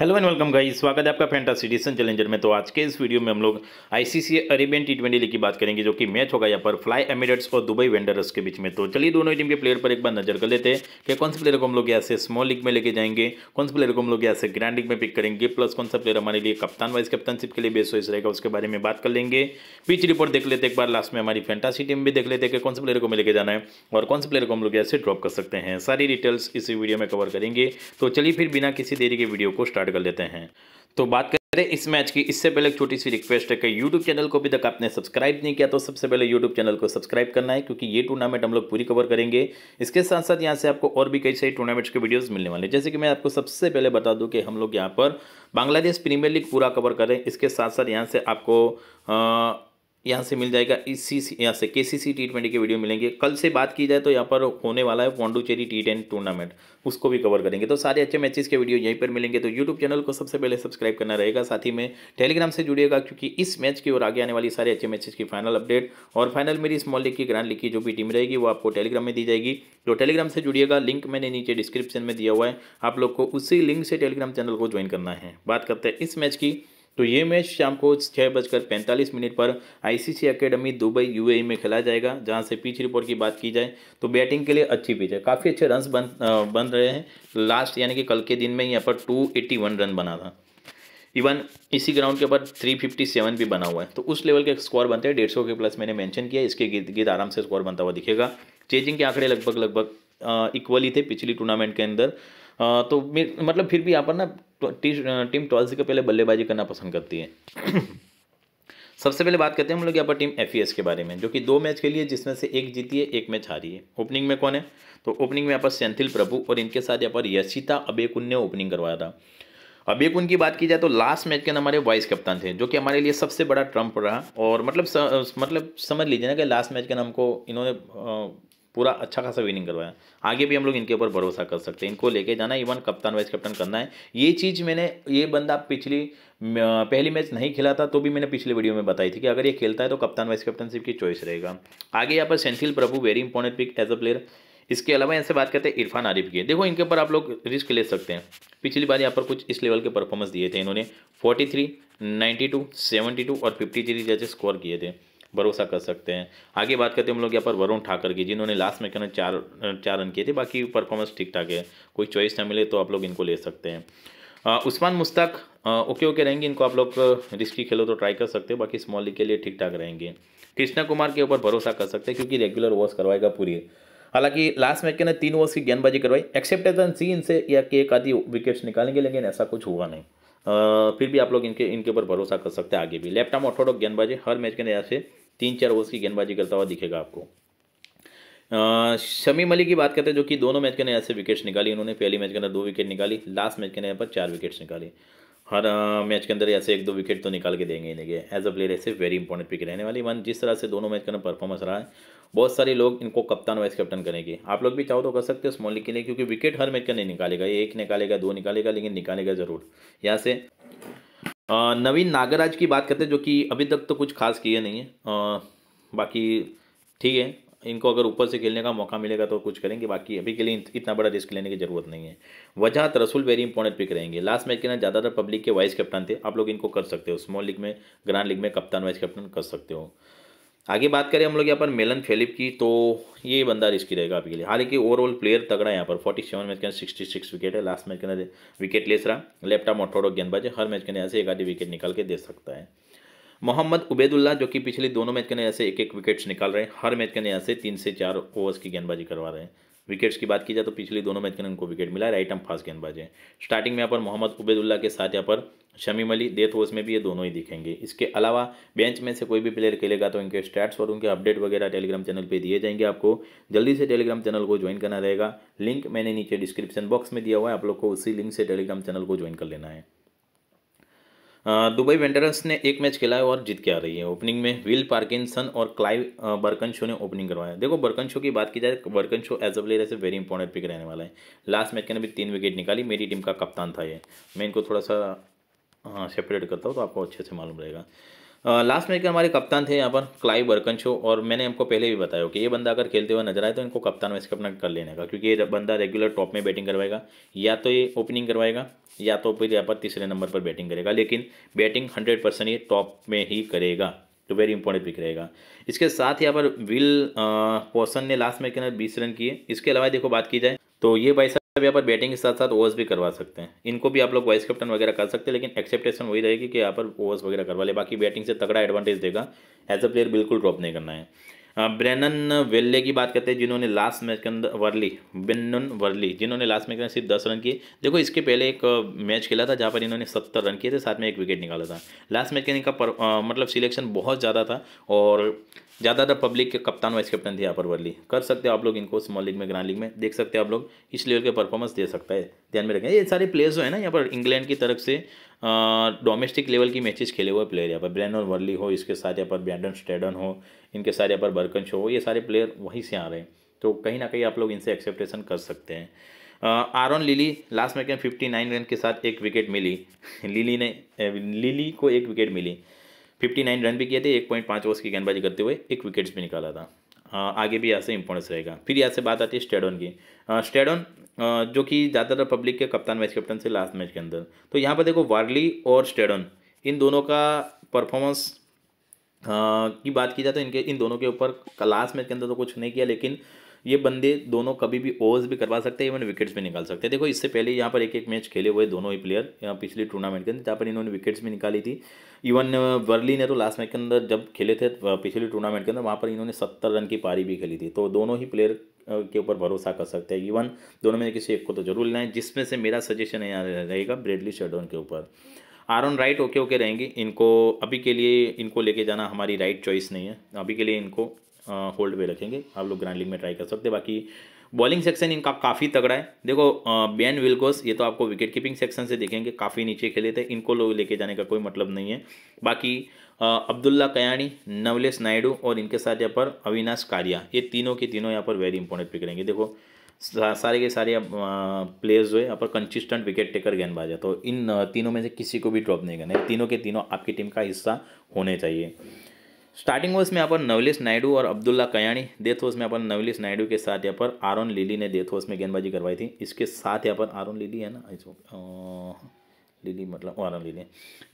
hello and welcome guys स्वागत है आपका फैंटासी एडिशन चैलेंजर में तो आज के इस वीडियो में हम लोग ICC Arabian T twenty league की बात करेंगे जो कि मैच होगा यहाँ पर फ्लाई एमिरेट्स और दुबई वेंडर्स के बीच में तो चलिए दोनों टीम के प्लेयर पर एक बार नजर कर लेते हैं कि कौन से प्लेयर को हम लोग यहाँ से स्मॉल लीग में लेके जाएंगे कौन से प्लेयर को हम लोग यहाँ से ग्रैंड लीग में पिक करेंगे प्लस कौन सा प्लेयर हमारे लिए कप्तान वाइस कप्तानशिप के लिए बेस वाइस रहेगा उसके बारे में बात कर लेंगे पिच रिपोर्ट देख लेते एक बार लास्ट में हमारी फैंटासी टीम भी देख लेते हैं कि कौन से प्लेयर को लेके जाना है और कौन से प्लेयर को हम लोग यहाँ से ड्रॉप कर सकते हैं सारी डिटेल्स इसी वीडियो में कवर करेंगे तो चलिए फिर बिना किसी देरी के वीडियो को स्टार्ट स्टार्ट कर लेते हैं तो बात करें इस मैच की इससे पहले एक छोटी सी रिक्वेस्ट है कि यूट्यूब चैनल को अभी तक आपने सब्सक्राइब नहीं किया तो सबसे पहले यूट्यूब चैनल को सब्सक्राइब करना है क्योंकि ये टूर्नामेंट हम लोग पूरी कवर करेंगे इसके साथ साथ यहाँ से आपको और भी कई सारी टूर्नामेंट्स के वीडियोस मिलने वाले हैं जैसे कि मैं आपको सबसे पहले बता दूँ कि हम लोग यहाँ पर बांग्लादेश प्रीमियर लीग पूरा कवर करें इसके साथ साथ यहाँ से आपको यहाँ से मिल जाएगा इसी यहाँ से K C C T twenty के वीडियो मिलेंगे कल से बात की जाए तो यहाँ पर होने वाला है पॉन्डुचेरी टी टेन टूर्नामेंट उसको भी कवर करेंगे तो सारे अच्छे मैचेस के वीडियो यहीं पर मिलेंगे तो यूट्यूब चैनल को सबसे पहले सब्सक्राइब करना रहेगा साथ ही में टेलीग्राम से जुड़िएगा क्योंकि इस मैच की और आगे आने वाली सारे अच्छे मैचेस की फाइनल अपडेट और फाइनल मेरी स्मॉल लीग की ग्रांड लीग की जो भी टीम रहेगी वो आपको टेलीग्राम में दी जाएगी तो टेलीग्राम से जुड़िएगा लिंक मैंने नीचे डिस्क्रिप्शन में दिया हुआ है आप लोग को उसी लिंक से टेलीग्राम चैनल को ज्वाइन करना है बात करते हैं इस मैच की तो ये मैच शाम को छः बजकर पैंतालीस मिनट पर आईसीसी एकेडमी दुबई यूएई में खेला जाएगा जहां से पिच रिपोर्ट की बात की जाए तो बैटिंग के लिए अच्छी पिच है काफ़ी अच्छे रन बन बन रहे हैं लास्ट यानी कि कल के दिन में यहाँ पर टू एट्टी वन रन बना था इवन इसी ग्राउंड के ऊपर 357 भी बना हुआ है तो उस लेवल के स्कोर बनते हैं डेढ़ सौ के प्लस मैंने मैंशन किया इसके गिर गिर आराम से स्कोर बनता हुआ दिखेगा चेजिंग के आंकड़े लगभग लगभग इक्वली थे पिछली टूर्नामेंट के अंदर तो मतलब फिर भी यहाँ पर ना तो टीम टॉस के पहले बल्लेबाजी करना पसंद करती है सबसे पहले बात करते हैं हम लोग यहाँ पर टीम एफ के बारे में जो कि दो मैच के लिए जिसमें से एक जीती है एक मैच हारी है ओपनिंग में कौन है तो ओपनिंग में यहाँ पर सेंथिल प्रभु और इनके साथ यहाँ पर यशिता अबेकुन ने ओपनिंग करवाया था अबेकुन की बात की जाए तो लास्ट मैच के ना हमारे वाइस कप्तान थे जो कि हमारे लिए सबसे बड़ा ट्रम्प रहा और मतलब स, मतलब समझ लीजिए ना कि लास्ट मैच के अंदर हमको इन्होंने पूरा अच्छा खासा विनिंग करवाया आगे भी हम लोग इनके ऊपर भरोसा कर सकते हैं इनको लेके जाना इवन कप्तान वाइस कैप्टन करना है ये चीज़ मैंने ये बंदा पिछली पहली मैच नहीं खेला था तो भी मैंने पिछले वीडियो में बताई थी कि अगर ये खेलता है तो कप्तान वाइस कैप्टनशिप की चॉइस रहेगा आगे यहाँ पर Senthil Prabhu very important pick as a player इसके अलावा यहाँ बात करते हैं इरफान आरिफ की देखो इनके ऊपर आप लोग रिस्क ले सकते हैं पिछली बार यहाँ पर कुछ इस लेवल के परफॉर्मेंस दिए थे इन्होंने 43, 92, 72 और 53 जैसे स्कोर किए थे भरोसा कर सकते हैं आगे बात करते हैं हम लोग यहाँ पर वरुण ठाकर की जिन्होंने लास्ट में कहना चार चार रन किए थे बाकी परफॉर्मेंस ठीक ठाक है कोई चॉइस ना मिले तो आप लोग इनको ले सकते हैं उस्मान मुस्ताक ओके ओके रहेंगे इनको आप लोग रिस्की खेलो तो ट्राई कर सकते हो बाकी स्मॉल लीग के लिए ठीक ठाक रहेंगे कृष्णा कुमार के ऊपर भरोसा कर सकते हैं क्योंकि रेगुलर ओवर्स करवाएगा पूरी हालांकि लास्ट मैच के ना तीन ओवर्स की गेंदबाजी करवाई एक्सेप्टेशन सी इनसे से या कि एक आधी विकेट्स निकालेंगे लेकिन ऐसा कुछ हुआ नहीं फिर भी आप लोग इनके इनके ऊपर भरोसा कर सकते हैं आगे भी आर्म ऑर्थोडॉक गेंदबाजी हर मैच के नया से तीन चार ओवर्स की गेंदबाजी करता हुआ दिखेगा आपको शमी अली की बात करते हैं जो कि दोनों मैच के नया से विकेट्स निकाली इन्होंने पहली मैच के अंदर दो विकेट निकाली लास्ट मैच के नया पर चार विकेट्स निकाली हर मैच के अंदर ऐसे एक दो विकेट तो निकाल के देंगे ही एज अ प्लेयर ऐसे वेरी इंपॉर्टेंट पिक रहने वाली वन जिस तरह से दोनों मैच का परफॉर्मेंस रहा है बहुत सारे लोग इनको कप्तान वाइस कैप्टन करेंगे आप लोग भी चाहो तो कर सकते हो स्मॉल लीग के लिए क्योंकि विकेट हर मैच का नहीं निकालेगा एक निकालेगा दो निकालेगा लेकिन निकालेगा ज़रूर यहाँ से नवीन नागराज की बात करते हैं जो कि अभी तक तो कुछ खास किए नहीं है बाकी ठीक है इनको अगर ऊपर से खेलने का मौका मिलेगा तो कुछ करेंगे बाकी अभी के लिए इतना बड़ा रिस्क लेने की जरूरत नहीं है Wajahat Rasool very important pick रहेंगे लास्ट मैच के ना ज़्यादातर पब्लिक के वाइस कैप्टन थे आप लोग इनको कर सकते हो स्मॉल लीग में ग्रांड लीग में कप्तान वाइस कैप्टन कर सकते हो आगे बात करें हम लोग यहाँ पर मेलन फेलिप की तो ये बंदा रिस्की रहेगा आपके लिए हालांकि ओवरऑल प्लेयर तगड़ा है यहाँ पर फोर्टी सेवन मैच के अंदर सिक्सटी सिक्स विकेट है लास्ट मैच के अंदर विकेट लेस रहा लेफ्ट आर्म और गेंदबाज हर मैच के अंदर से एक आधी विकेट निकाल के दे सकता है मोहम्मद उबैदुल्ला जो कि पिछले दोनों मैच के नया से एक एक विकेट्स निकाल रहे हैं हर मैच के नया से तीन से चार ओवर्स की गेंदबाजी करवा रहे हैं विकेट्स की बात की जाए तो पिछले दोनों मैच के लिए उनको विकेट मिला राइट आर्म फास्ट गेंदबाजी है स्टार्टिंग में यहाँ पर मोहम्मद उबैदुल्ला के साथ यहाँ पर शमीम अली डेथ ओवर्स में भी ये दोनों ही दिखेंगे इसके अलावा बेंच में से कोई भी प्लेयर खेलेगा तो इनके स्टैट्स और उनके अपडेट वगैरह टेलीग्राम चैनल पे दिए जाएंगे आपको जल्दी से टेलीग्राम चैनल को ज्वाइन करना रहेगा लिंक मैंने नीचे डिस्क्रिप्शन बॉक्स में दिया हुआ है आप लोग को उसी लिंक से टेलीग्राम चैनल को ज्वाइन कर लेना है दुबई वेंडरस ने एक मैच खेला है और जीत के आ रही है ओपनिंग में विल पार्किंसन और क्लाइव बर्कन शो ने ओपनिंग करवाया देखो बर्कन शो की बात की जाए Burkinshaw as a player ऐसे वेरी इंपॉर्टेंट पिक रहने वाला है लास्ट मैच के अंदर भी तीन विकेट निकाली मेरी टीम का कप्तान था ये मैं इनको थोड़ा सा सेपरेट करता हूँ तो आपको अच्छे से मालूम रहेगा लास्ट मैच के हमारे कप्तान थे यहाँ पर क्लाइव बर्कनशो और मैंने आपको पहले भी बताया कि ये बंदा अगर खेलते हुए नजर आए तो इनको कप्तान वैसे अपना कर लेने का क्योंकि ये बंदा रेगुलर टॉप में बैटिंग करवाएगा या तो ये ओपनिंग करवाएगा या तो फिर यहाँ पर तीसरे नंबर पर बैटिंग करेगा लेकिन बैटिंग हंड्रेड परसेंट ये टॉप में ही करेगा तो वेरी इंपॉर्टेंट पिक रहेगा इसके साथ यहाँ पर विल पोसन ने लास्ट मैच के अंदर बीस रन किए इसके अलावा देखो बात की जाए तो ये भाई सब यहाँ पर बैटिंग के साथ साथ ओवर्स भी करवा सकते हैं इनको भी आप लोग वाइस कैप्टन वगैरह कर सकते हैं लेकिन एक्सेप्टेशन वही रहेगी कि यहाँ पर ओवर्स वगैरह करवा ले बाकी बैटिंग से तगड़ा एडवांटेज देगा एज अ प्लेयर बिल्कुल ड्रॉप नहीं करना है ब्रेनन वेल्ले की बात करते हैं जिन्होंने लास्ट मैच के अंदर वर्ली बिन्न वर्ली जिन्होंने लास्ट मैच के अंदर सिर्फ दस रन किए देखो इसके पहले एक मैच खेला था जहाँ पर इन्होंने सत्तर रन किए थे साथ में एक विकेट निकाला था लास्ट मैच के इनका मतलब सिलेक्शन बहुत ज़्यादा था और ज़्यादातर पब्लिक के कप्तान वाइस कैप्टन थे यहाँ पर वर्ली कर सकते हो आप लोग इनको स्मॉल लीग में ग्रांड लीग में देख सकते हो आप लोग इस लेवल के परफॉर्मेंस दे सकता है ध्यान में रखें ये सारे प्लेयर्स जो है ना यहाँ पर इंग्लैंड की तरफ से डोमेस्टिक लेवल की मैचेस खेले हुए प्लेयर यहाँ पर ब्रैंडन वर्ली हो इसके साथ यहाँ पर ब्रैंडन स्टेडन हो इनके साथ यहाँ पर बर्कन हो ये सारे प्लेयर वहीं से आ रहे हैं तो कहीं ना कहीं आप लोग इनसे एक्सेप्टेशन कर सकते हैं आरोन लिली लास्ट मैच में फिफ्टी नाइन रन के साथ एक विकेट मिली लिली ने लिली को एक विकेट मिली फिफ्टी नाइन रन भी किए थे एक पॉइंट पाँच ओवर्स की गेंदबाजी करते हुए एक विकेट्स भी निकाला था आगे भी यहाँ से इम्पोर्टेंस रहेगा फिर यहाँ से बात आती है स्टेडोन की स्टेडोन जो कि ज़्यादातर पब्लिक के कप्तान वाइस कैप्टन से लास्ट मैच के अंदर तो यहाँ पर देखो वार्ली और स्टेडोन इन दोनों का परफॉर्मेंस की बात की जाए तो इनके इन दोनों के ऊपर लास्ट मैच के अंदर तो कुछ नहीं किया लेकिन ये बंदे दोनों कभी भी ओवर्स भी करवा सकते हैं इवन विकेट्स भी निकाल सकते हैं देखो इससे पहले यहाँ पर एक एक मैच खेले हुए दोनों ही प्लेयर यहाँ पिछले टूर्नामेंट के अंदर जहाँ पर इन्होंने विकेट्स भी निकाली थी इवन वर्ली uh, ने तो लास्ट मैच के अंदर जब खेले थे uh, पिछले टूर्नामेंट के अंदर वहाँ पर इन्होंने सत्तर रन की पारी भी खेली थी तो दोनों ही प्लेयर uh, के ऊपर भरोसा कर सकते हैं इवन दोनों में किसी एक को तो जरूर लेना है जिसमें से मेरा सजेशन यहाँ रहेगा ब्रेडली शेडोन के ऊपर ऑन राइट ओके ओके रहेंगे इनको अभी के लिए इनको लेके जाना हमारी राइट चॉइस नहीं है अभी के लिए इनको होल्ड पे रखेंगे आप लोग ग्राइंडिंग में ट्राई कर सकते हैं बाकी बॉलिंग सेक्शन इनका काफ़ी तगड़ा है देखो बेन विल्कोस ये तो आपको विकेट कीपिंग सेक्शन से देखेंगे काफ़ी नीचे खेले थे इनको लोग लेके जाने का कोई मतलब नहीं है बाकी अब्दुल्ला कयाणी नवलेश नायडू और इनके साथ यहाँ पर अविनाश कारिया ये तीनों के तीनों यहाँ पर वेरी इंपॉर्टेंट पिक रहेंगे देखो सारे के सारे प्लेयर्स जो है यहाँ पर कंसिस्टेंट विकेट टेकर गेंदबाज है तो इन तीनों में से किसी को भी ड्रॉप नहीं करना है तीनों के तीनों आपकी टीम का हिस्सा होने चाहिए स्टार्टिंग में इसमें पर नवलिस नायडू और अब्दुल्ला कयाणी डेथ हाउस में पर नवलिस नायडू के साथ यहाँ पर आरोन लिली ने डेथ हाउस में गेंदबाजी करवाई थी इसके साथ यहाँ पर आरोन लिली है ना लिली मतलब आरोन लिली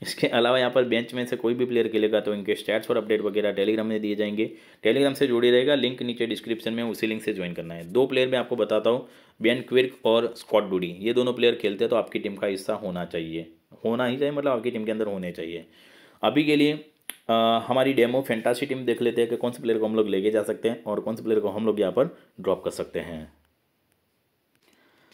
इसके अलावा यहाँ पर बेंच में से कोई भी प्लेयर खेलेगा तो इनके स्टैट्स और अपडेट वगैरह टेलीग्राम में दिए जाएंगे टेलीग्राम से जुड़ी रहेगा लिंक नीचे डिस्क्रिप्शन में उसी लिंक से ज्वाइन करना है दो प्लेयर मैं आपको बताता हूँ बेन क्विर्क और स्कॉट डूडी ये दोनों प्लेयर खेलते हैं तो आपकी टीम का हिस्सा होना चाहिए होना ही चाहिए मतलब आपकी टीम के अंदर होने चाहिए अभी के लिए आ, हमारी डेमो फेंटासी टीम देख लेते हैं कि कौन से प्लेयर को हम लोग लेके जा सकते हैं और कौन से प्लेयर को हम लोग यहाँ पर ड्रॉप कर सकते हैं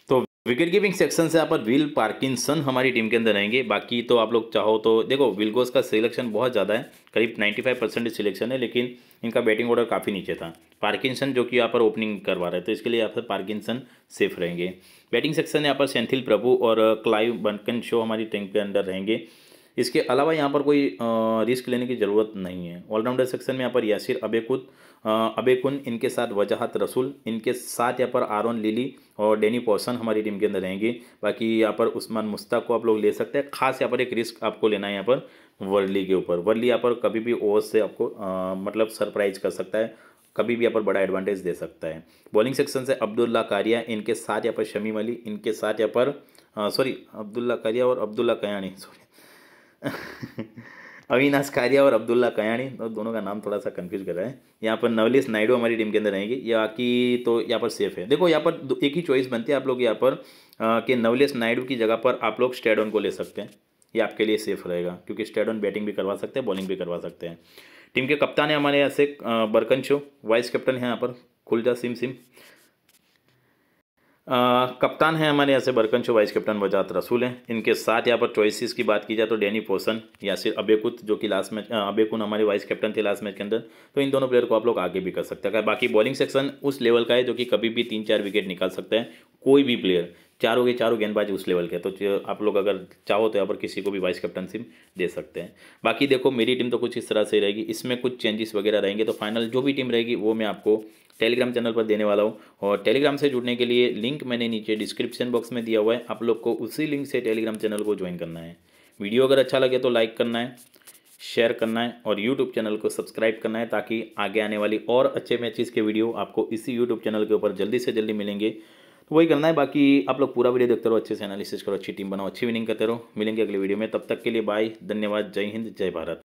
तो विकेट कीपिंग सेक्शन से यहाँ पर विल पार्किंसन हमारी टीम के अंदर रहेंगे बाकी तो आप लोग चाहो तो देखो विलगोस का सिलेक्शन बहुत ज़्यादा है करीब 95 परसेंट सिलेक्शन है लेकिन इनका बैटिंग ऑर्डर काफ़ी नीचे था पार्किंसन जो कि यहाँ पर ओपनिंग करवा रहे थे तो इसके लिए यहाँ पर पार्किंसन सेफ रहेंगे बैटिंग सेक्शन यहाँ पर सेंथिल प्रभु और क्लाइव बनकन शो हमारी टीम के अंदर रहेंगे इसके अलावा यहाँ पर कोई रिस्क लेने की ज़रूरत नहीं है ऑलराउंडर सेक्शन में यहाँ पर यासिर अबेकुद अबेकुन इनके साथ वजाहत रसूल इनके साथ यहाँ पर आरोन लिली और डेनी पोसन हमारी टीम के अंदर रहेंगे बाकी यहाँ पर उस्मान मुश्ताक को आप लोग ले सकते हैं खास यहाँ पर एक रिस्क आपको लेना है यहाँ पर वर्ली के ऊपर वर्ली यहाँ पर कभी भी ओवर से आपको आ, मतलब सरप्राइज कर सकता है कभी भी यहाँ पर बड़ा एडवांटेज दे सकता है बॉलिंग सेक्शन से अब्दुल्ला कारिया इनके साथ यहाँ पर शमीम अली इनके साथ यहाँ पर सॉरी अब्दुल्ला कारिया और अब्दुल्ला कयानी सॉरी अविनाश कारिया और अब्दुल्ला कयाणी तो दोनों का नाम थोड़ा सा कन्फ्यूज कर रहा है यहाँ पर नवलिस नायडू हमारी टीम के अंदर रहेंगे यहाँ की तो यहाँ पर सेफ है देखो यहाँ पर एक ही चॉइस बनती है आप लोग यहाँ पर कि नवलिस नायडू की जगह पर आप लोग स्टेडोन को ले सकते हैं ये आपके लिए सेफ रहेगा क्योंकि स्टेडोन बैटिंग भी करवा सकते हैं बॉलिंग भी करवा सकते हैं टीम के कप्तान है हमारे यहाँ से बरकन शो वाइस कैप्टन है यहाँ पर खुलजा सिम सिम आ, कप्तान हैं हमारे यहाँ से Burkinshaw vice captain Wajahat Rasool हैं इनके साथ यहाँ पर चॉइसेस की बात की जाए तो डैनी पोसन या फिर अबेकुत जो कि लास्ट मैच अबेकुन हमारे वाइस कैप्टन थे लास्ट मैच के अंदर तो इन दोनों प्लेयर को आप लोग आगे भी कर सकते हैं बाकी बॉलिंग सेक्शन उस लेवल का है जो कि कभी भी तीन चार विकेट निकाल सकता है कोई भी प्लेयर चारों के चारों गेंदबाज उस लेवल के तो आप लोग अगर चाहो तो यहाँ पर किसी को भी वाइस कैप्टनशिप दे सकते हैं बाकी देखो मेरी टीम तो कुछ इस तरह से रहेगी इसमें कुछ चेंजेस वगैरह रहेंगे तो फाइनल जो भी टीम रहेगी वो मैं आपको टेलीग्राम चैनल पर देने वाला हूँ और टेलीग्राम से जुड़ने के लिए लिंक मैंने नीचे डिस्क्रिप्शन बॉक्स में दिया हुआ है आप लोग को उसी लिंक से टेलीग्राम चैनल को ज्वाइन करना है वीडियो अगर अच्छा लगे तो लाइक करना है शेयर करना है और यूट्यूब चैनल को सब्सक्राइब करना है ताकि आगे आने वाली और अच्छे मैचेस के वीडियो आपको इसी यूट्यूब चैनल के ऊपर जल्दी से जल्दी मिलेंगे तो वही करना है बाकी आप लोग पूरा वीडियो देखते रहो अच्छे से एनालिसिस करो अच्छी टीम बनाओ अच्छी विनिंग करते रहो मिलेंगे अगले वीडियो में तब तक के लिए बाय धन्यवाद जय हिंद जय भारत